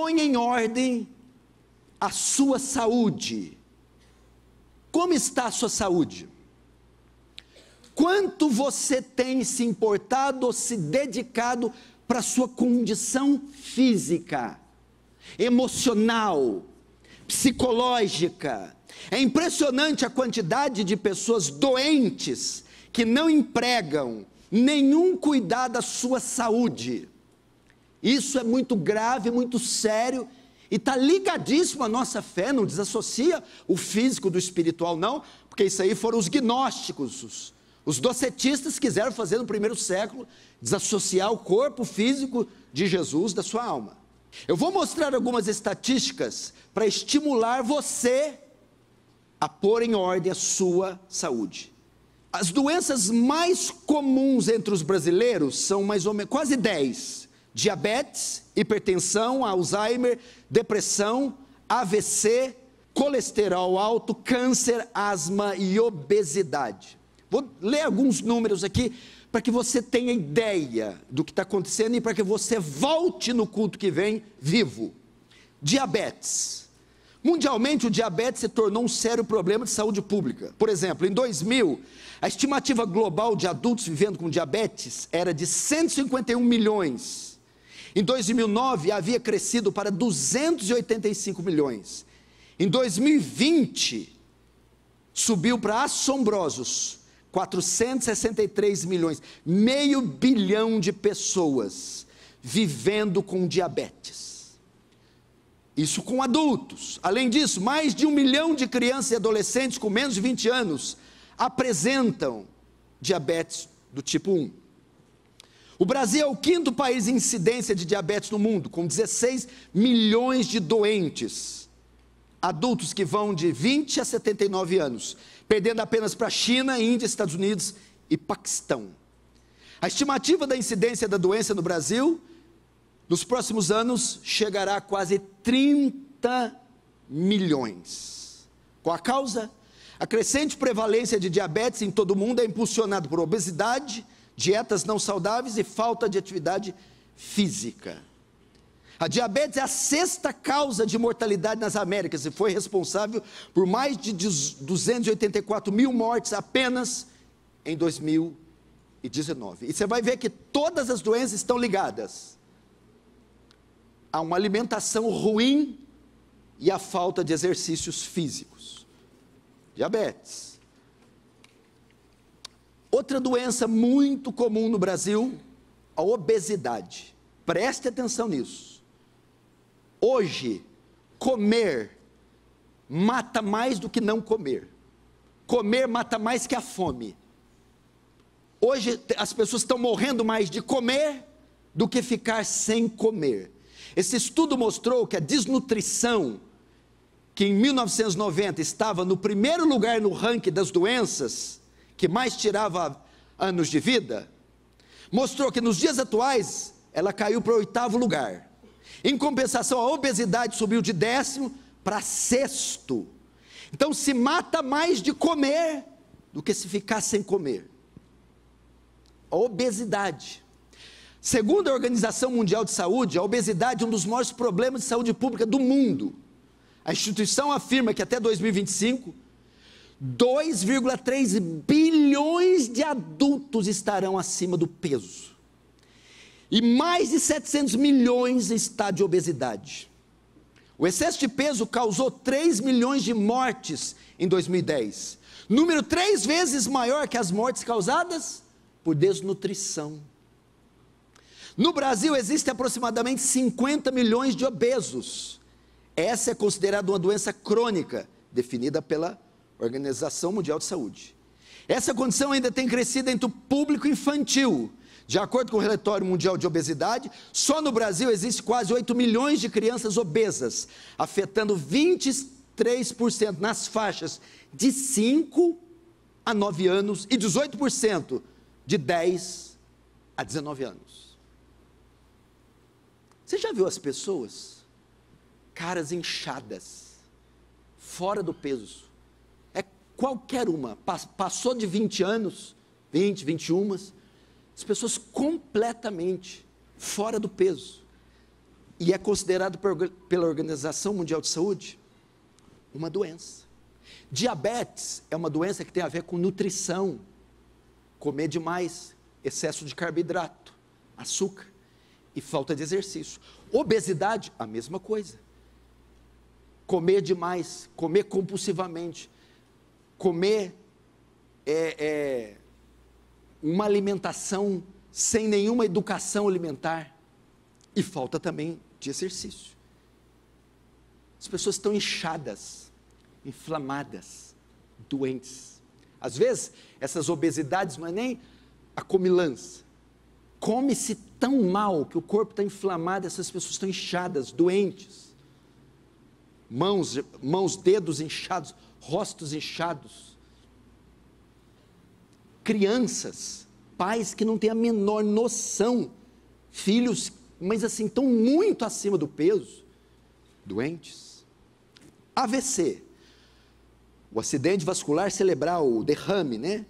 põe em ordem a sua saúde. Como está a sua saúde? Quanto você tem se importado ou se dedicado para a sua condição física, emocional, psicológica? É impressionante a quantidade de pessoas doentes que não empregam nenhum cuidado à sua saúde. Isso é muito grave, muito sério e está ligadíssimo à nossa fé, não desassocia o físico do espiritual, não, porque isso aí foram os gnósticos, os, os docetistas quiseram fazer no primeiro século desassociar o corpo físico de Jesus da sua alma. Eu vou mostrar algumas estatísticas para estimular você a pôr em ordem a sua saúde. As doenças mais comuns entre os brasileiros são mais ou menos quase 10 diabetes, hipertensão, Alzheimer, depressão, AVC, colesterol alto, câncer, asma e obesidade. Vou ler alguns números aqui para que você tenha ideia do que está acontecendo e para que você volte no culto que vem vivo. Diabetes. Mundialmente, o diabetes se tornou um sério problema de saúde pública. Por exemplo, em 2000, a estimativa global de adultos vivendo com diabetes era de 151 milhões. Em 2009 havia crescido para 285 milhões. Em 2020 subiu para assombrosos 463 milhões, meio bilhão de pessoas vivendo com diabetes. Isso com adultos. Além disso, mais de um milhão de crianças e adolescentes com menos de 20 anos apresentam diabetes do tipo 1. O Brasil é o quinto país em incidência de diabetes no mundo, com 16 milhões de doentes. Adultos que vão de 20 a 79 anos, perdendo apenas para China, Índia, Estados Unidos e Paquistão. A estimativa da incidência da doença no Brasil, nos próximos anos, chegará a quase 30 milhões. Qual a causa? A crescente prevalência de diabetes em todo o mundo é impulsionada por obesidade, dietas não saudáveis e falta de atividade física. A diabetes é a sexta causa de mortalidade nas Américas e foi responsável por mais de 284 mil mortes apenas em 2019. E você vai ver que todas as doenças estão ligadas a uma alimentação ruim e a falta de exercícios físicos. Diabetes. Outra doença muito comum no Brasil, a obesidade. Preste atenção nisso. Hoje, comer mata mais do que não comer. Comer mata mais que a fome. Hoje as pessoas estão morrendo mais de comer do que ficar sem comer. Esse estudo mostrou que a desnutrição, que em 1990 estava no primeiro lugar no ranking das doenças, que mais tirava anos de vida, mostrou que nos dias atuais ela caiu para o oitavo lugar. Em compensação, a obesidade subiu de décimo para sexto. Então se mata mais de comer do que se ficar sem comer. A obesidade. Segundo a Organização Mundial de Saúde, a obesidade é um dos maiores problemas de saúde pública do mundo. A instituição afirma que até 2025 2,3 bilhões de adultos estarão acima do peso. E mais de 700 milhões está de obesidade. O excesso de peso causou 3 milhões de mortes em 2010. Número três vezes maior que as mortes causadas por desnutrição. No Brasil existem aproximadamente 50 milhões de obesos. Essa é considerada uma doença crônica, definida pela Organização Mundial de Saúde. Essa condição ainda tem crescido entre o público infantil. De acordo com o relatório mundial de obesidade, só no Brasil existem quase 8 milhões de crianças obesas, afetando 23% nas faixas de 5 a 9 anos e 18% de 10 a 19 anos. Você já viu as pessoas? Caras inchadas, fora do peso, qualquer uma, passou de 20 anos, 20, 21, as pessoas completamente fora do peso. E é considerado pela Organização Mundial de Saúde uma doença. Diabetes é uma doença que tem a ver com nutrição, comer demais, excesso de carboidrato, açúcar e falta de exercício. Obesidade, a mesma coisa. Comer demais, comer compulsivamente, comer é, é, uma alimentação sem nenhuma educação alimentar e falta também de exercício. As pessoas estão inchadas, inflamadas, doentes. Às vezes, essas obesidades não é nem a comilança. Come-se tão mal que o corpo está inflamado, essas pessoas estão inchadas, doentes. Mãos, mãos, dedos inchados rostos inchados, crianças, pais que não têm a menor noção, filhos, mas assim, estão muito acima do peso, doentes. AVC, o acidente vascular cerebral, o derrame, né?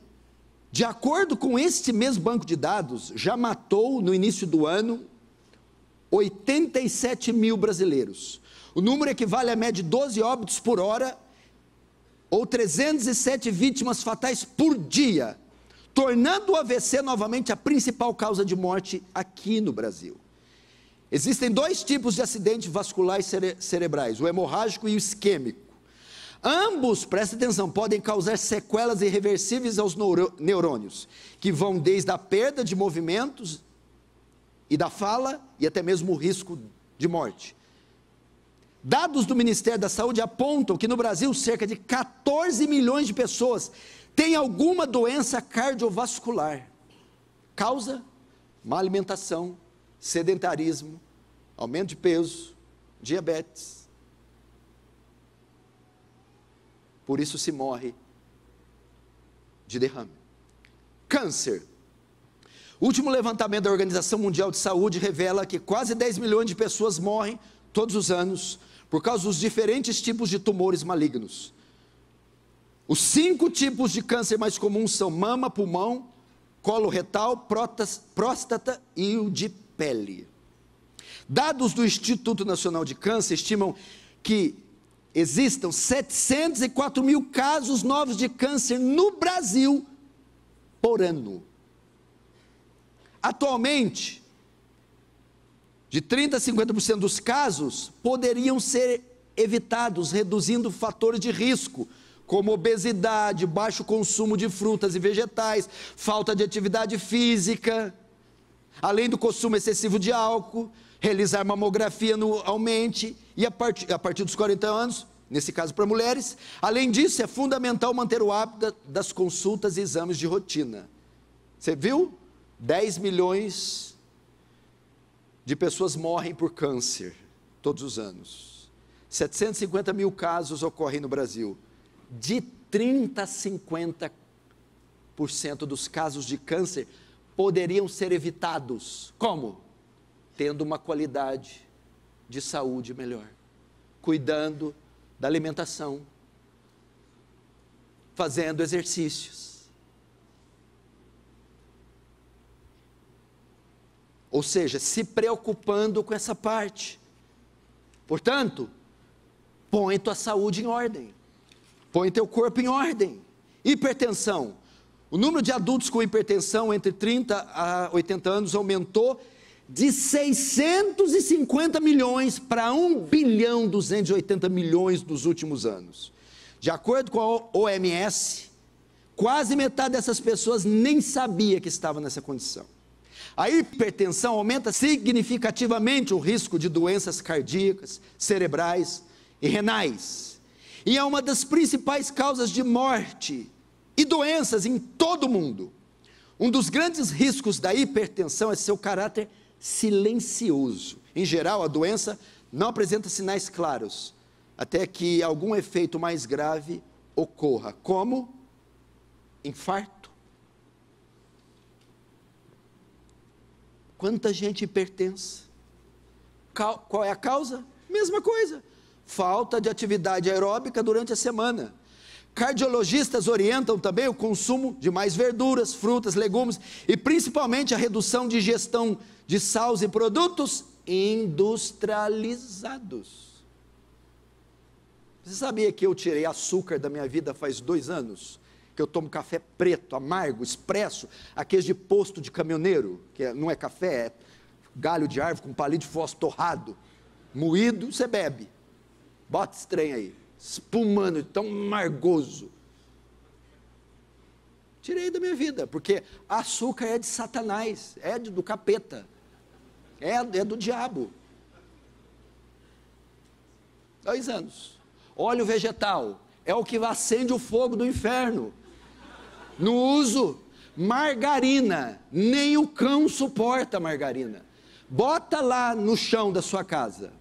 De acordo com este mesmo banco de dados, já matou no início do ano 87 mil brasileiros. O número equivale à média de 12 óbitos por hora ou 307 vítimas fatais por dia, tornando o AVC novamente a principal causa de morte aqui no Brasil. Existem dois tipos de acidentes vasculares cere cerebrais, o hemorrágico e o isquêmico. Ambos, preste atenção, podem causar sequelas irreversíveis aos neurônios, que vão desde a perda de movimentos e da fala e até mesmo o risco de morte. Dados do Ministério da Saúde apontam que no Brasil cerca de 14 milhões de pessoas têm alguma doença cardiovascular. Causa: má alimentação, sedentarismo, aumento de peso, diabetes. Por isso se morre de derrame. Câncer. O último levantamento da Organização Mundial de Saúde revela que quase 10 milhões de pessoas morrem todos os anos por causa dos diferentes tipos de tumores malignos. Os cinco tipos de câncer mais comuns são mama, pulmão, colo retal, prótas, próstata e o de pele. Dados do Instituto Nacional de Câncer estimam que existam 704 mil casos novos de câncer no Brasil por ano. Atualmente, de 30% a 50% dos casos poderiam ser evitados, reduzindo fatores de risco, como obesidade, baixo consumo de frutas e vegetais, falta de atividade física, além do consumo excessivo de álcool, realizar mamografia anualmente e a partir, a partir dos 40 anos, nesse caso para mulheres. Além disso, é fundamental manter o hábito das consultas e exames de rotina. Você viu? 10 milhões de pessoas morrem por câncer todos os anos. 750 mil casos ocorrem no Brasil. De 30 a 50% dos casos de câncer poderiam ser evitados. Como? Tendo uma qualidade de saúde melhor, cuidando da alimentação, fazendo exercícios Ou seja, se preocupando com essa parte. Portanto, põe tua saúde em ordem. Põe teu corpo em ordem. Hipertensão. O número de adultos com hipertensão entre 30 a 80 anos aumentou de 650 milhões para 1 bilhão 280 milhões nos últimos anos. De acordo com a OMS, quase metade dessas pessoas nem sabia que estava nessa condição. A hipertensão aumenta significativamente o risco de doenças cardíacas, cerebrais e renais. E é uma das principais causas de morte e doenças em todo o mundo. Um dos grandes riscos da hipertensão é seu caráter silencioso. Em geral, a doença não apresenta sinais claros, até que algum efeito mais grave ocorra, como infarto Quanta gente pertence? Qual é a causa? Mesma coisa. Falta de atividade aeróbica durante a semana. Cardiologistas orientam também o consumo de mais verduras, frutas, legumes e principalmente a redução de ingestão de sais e produtos industrializados. Você sabia que eu tirei açúcar da minha vida faz dois anos? que eu tomo café preto, amargo, expresso, aqueles de posto de caminhoneiro, que é, não é café, é galho de árvore com palito de fósforo torrado, moído, você bebe. Bota esse trem aí, espumando, tão amargoso. Tirei da minha vida, porque açúcar é de Satanás, é do capeta, é, é do diabo. Dois anos. Óleo vegetal é o que acende o fogo do inferno no uso. Margarina, nem o cão suporta margarina. Bota lá no chão da sua casa.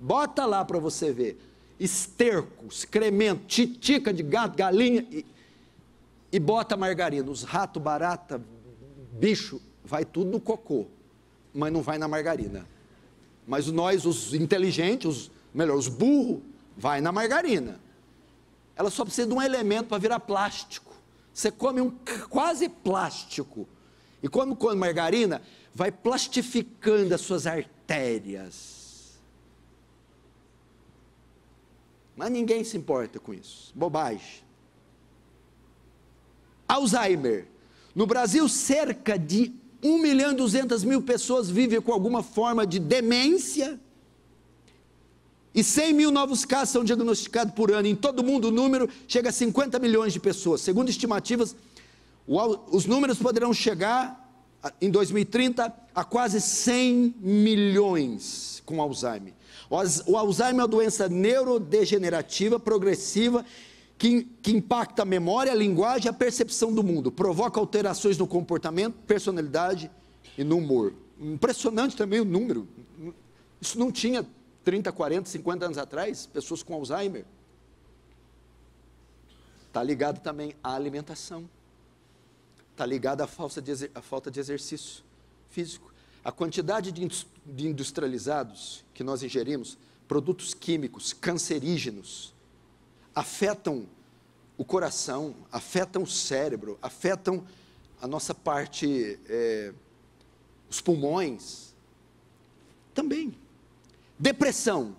Bota lá para você ver. Esterco, excremento, titica de gato, galinha e, e bota margarina. Os rato, barata, bicho, vai tudo no cocô, mas não vai na margarina. Mas nós, os inteligentes, os, melhor, os burros, vai na margarina. Ela só precisa de um elemento para virar plástico. Você come um quase plástico. E como come margarina, vai plastificando as suas artérias. Mas ninguém se importa com isso. Bobagem. Alzheimer. No Brasil, cerca de 1 milhão e 200 mil pessoas vivem com alguma forma de demência e 100 mil novos casos são diagnosticados por ano. Em todo o mundo, o número chega a 50 milhões de pessoas. Segundo estimativas, os números poderão chegar em 2030 a quase 100 milhões com Alzheimer. O Alzheimer é uma doença neurodegenerativa progressiva que, que impacta a memória, a linguagem e a percepção do mundo, provoca alterações no comportamento, personalidade e no humor. Impressionante também o número. Isso não tinha 30, 40, 50 anos atrás, pessoas com Alzheimer. Está ligado também à alimentação. Está ligado à falta de, à falta de exercício físico. A quantidade de industrializados que nós ingerimos, produtos químicos, cancerígenos, afetam o coração, afetam o cérebro, afetam a nossa parte, é, os pulmões. Também Depressão.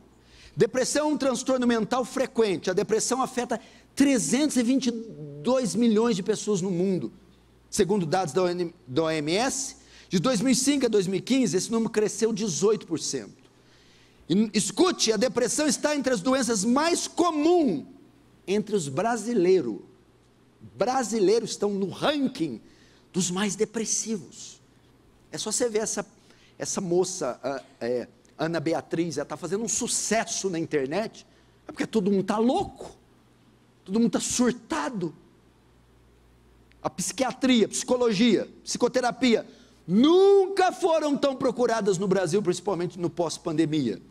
Depressão é um transtorno mental frequente. A depressão afeta 322 milhões de pessoas no mundo, segundo dados da OMS. De 2005 a 2015, esse número cresceu 18%. E, escute, a depressão está entre as doenças mais comuns entre os brasileiros. Brasileiros estão no ranking dos mais depressivos. É só você ver essa, essa moça. Uh, Ana Beatriz, ela está fazendo um sucesso na internet, é porque todo mundo está louco, todo mundo está surtado. A psiquiatria, psicologia, psicoterapia nunca foram tão procuradas no Brasil, principalmente no pós-pandemia.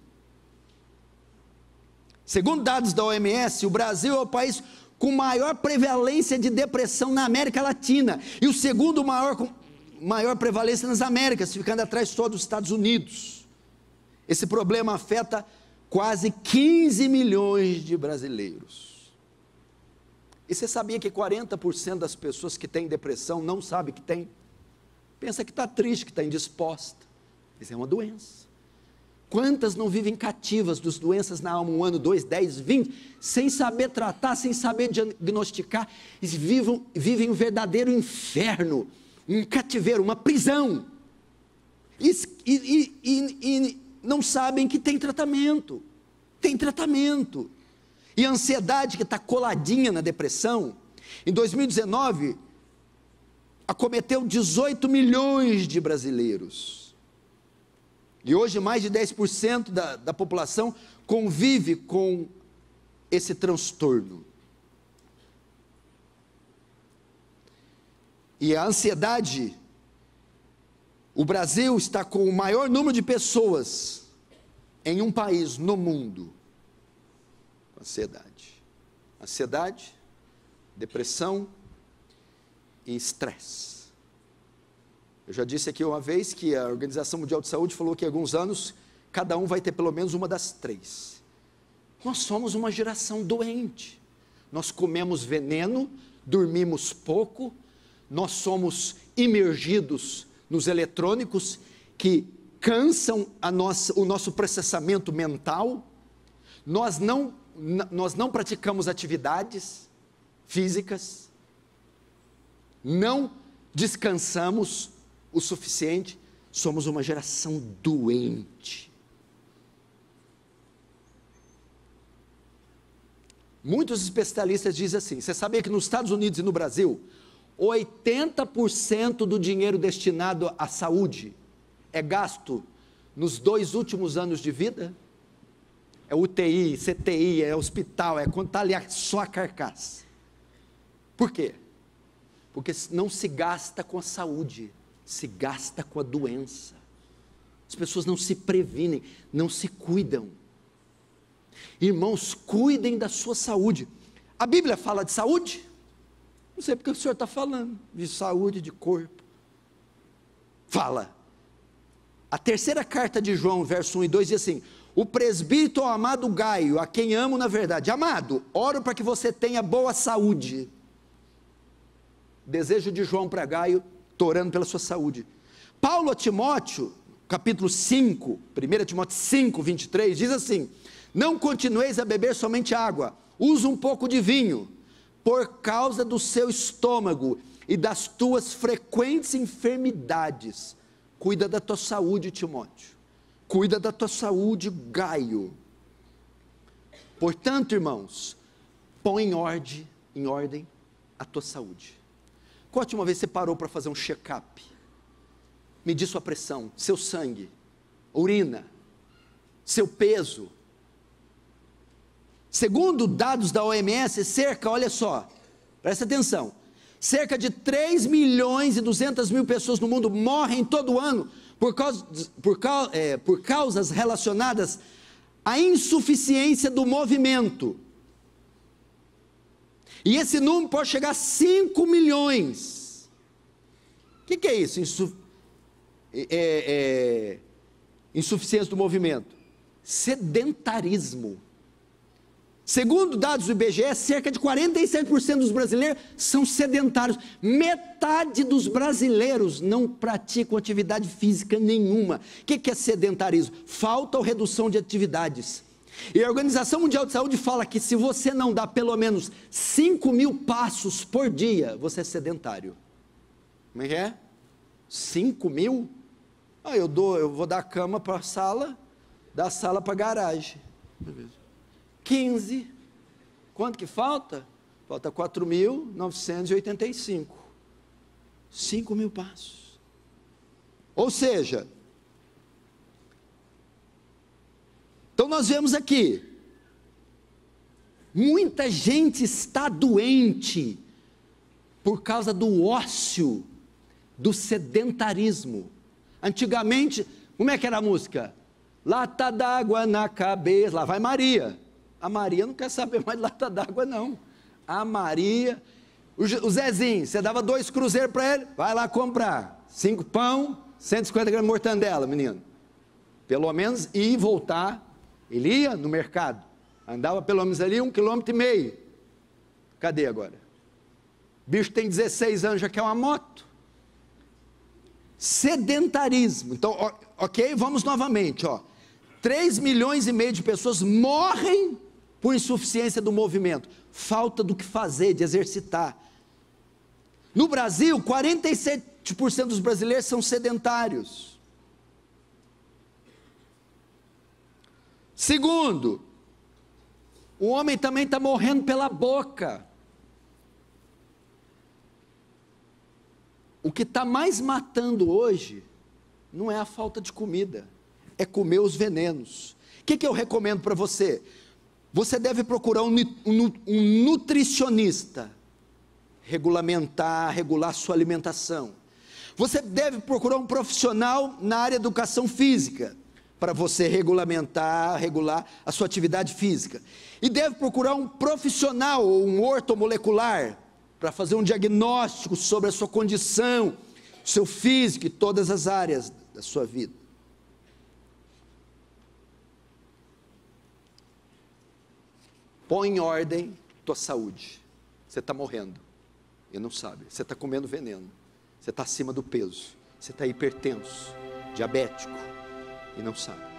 Segundo dados da OMS, o Brasil é o país com maior prevalência de depressão na América Latina e o segundo maior, maior prevalência nas Américas, ficando atrás só dos Estados Unidos. Esse problema afeta quase 15 milhões de brasileiros. E você sabia que 40% das pessoas que têm depressão não sabe que tem? Pensa que está triste, que está indisposta. Isso é uma doença. Quantas não vivem cativas dos doenças na alma um ano, dois, dez, vinte, sem saber tratar, sem saber diagnosticar, e vivem um verdadeiro inferno, um cativeiro, uma prisão. e, e, e, e não sabem que tem tratamento. Tem tratamento. E a ansiedade que está coladinha na depressão, em 2019, acometeu 18 milhões de brasileiros. E hoje, mais de 10% da, da população convive com esse transtorno. E a ansiedade o Brasil está com o maior número de pessoas em um país no mundo com ansiedade. Ansiedade, depressão e estresse. Eu já disse aqui uma vez que a Organização Mundial de Saúde falou que há alguns anos cada um vai ter pelo menos uma das três. Nós somos uma geração doente. Nós comemos veneno, dormimos pouco, nós somos imergidos nos eletrônicos que cansam nossa, o nosso processamento mental, nós não, nós não praticamos atividades físicas, não descansamos o suficiente, somos uma geração doente. Muitos especialistas dizem assim: você sabia que nos Estados Unidos e no Brasil, 80% do dinheiro destinado à saúde é gasto nos dois últimos anos de vida. É UTI, CTI, é hospital, é quando está ali só a carcaça. Por quê? Porque não se gasta com a saúde, se gasta com a doença. As pessoas não se previnem, não se cuidam. Irmãos, cuidem da sua saúde. A Bíblia fala de saúde? Não sei porque o senhor está falando de saúde de corpo. Fala. A terceira carta de João, verso 1 e 2, diz assim: O presbítero amado Gaio, a quem amo na verdade, amado, oro para que você tenha boa saúde. Desejo de João para Gaio, estou orando pela sua saúde. Paulo a Timóteo, capítulo 5, 1 Timóteo 5, 23, diz assim: Não continueis a beber somente água, usa um pouco de vinho por causa do seu estômago e das tuas frequentes enfermidades. Cuida da tua saúde, Timóteo. Cuida da tua saúde, Gaio. Portanto, irmãos, põe em ordem, em ordem a tua saúde. Qual a última vez você parou para fazer um check-up? Medir sua pressão, seu sangue, urina, seu peso, Segundo dados da OMS, cerca, olha só, presta atenção, cerca de 3 milhões e 200 mil pessoas no mundo morrem todo ano por, causa, por, é, por causas relacionadas à insuficiência do movimento. E esse número pode chegar a 5 milhões. O que, que, é isso? Insu... É, é... é insuficiência do movimento? Sedentarismo. Segundo dados do IBGE, cerca de 47% dos brasileiros são sedentários. Metade dos brasileiros não praticam atividade física nenhuma. O que é sedentarismo? Falta ou redução de atividades. E a Organização Mundial de Saúde fala que se você não dá pelo menos 5 mil passos por dia, você é sedentário. Como é que é? 5 mil? Ah, eu, dou, eu vou da cama para a sala, da sala para a garagem. Beleza. 15. Quanto que falta? Falta 4.985. 5 mil passos. Ou seja, então nós vemos aqui, muita gente está doente por causa do ócio, do sedentarismo. Antigamente, como é que era a música? Lata d'água na cabeça, lá vai Maria. A Maria não quer saber mais de lata d'água, não. A Maria. O Zezinho, você dava dois cruzeiros para ele, vai lá comprar. Cinco pão, 150 gramas de mortandela, menino. Pelo menos ir e voltar. Ele ia no mercado. Andava pelo menos ali um quilômetro e meio. Cadê agora? bicho tem 16 anos, já quer uma moto. Sedentarismo. Então, ok, vamos novamente. Ó. 3 milhões e meio de pessoas morrem por insuficiência do movimento, falta do que fazer, de exercitar. No Brasil, 47% dos brasileiros são sedentários. Segundo, o homem também está morrendo pela boca. O que está mais matando hoje não é a falta de comida, é comer os venenos. O que, que eu recomendo para você? Você deve procurar um, um, nutricionista, regulamentar, regular sua alimentação. Você deve procurar um profissional na área de educação física, para você regulamentar, regular a sua atividade física. E deve procurar um profissional ou um ortomolecular para fazer um diagnóstico sobre a sua condição, seu físico e todas as áreas da sua vida. põe em ordem tua saúde. Você está morrendo e não sabe. Você está comendo veneno. Você está acima do peso. Você está hipertenso, diabético e não sabe.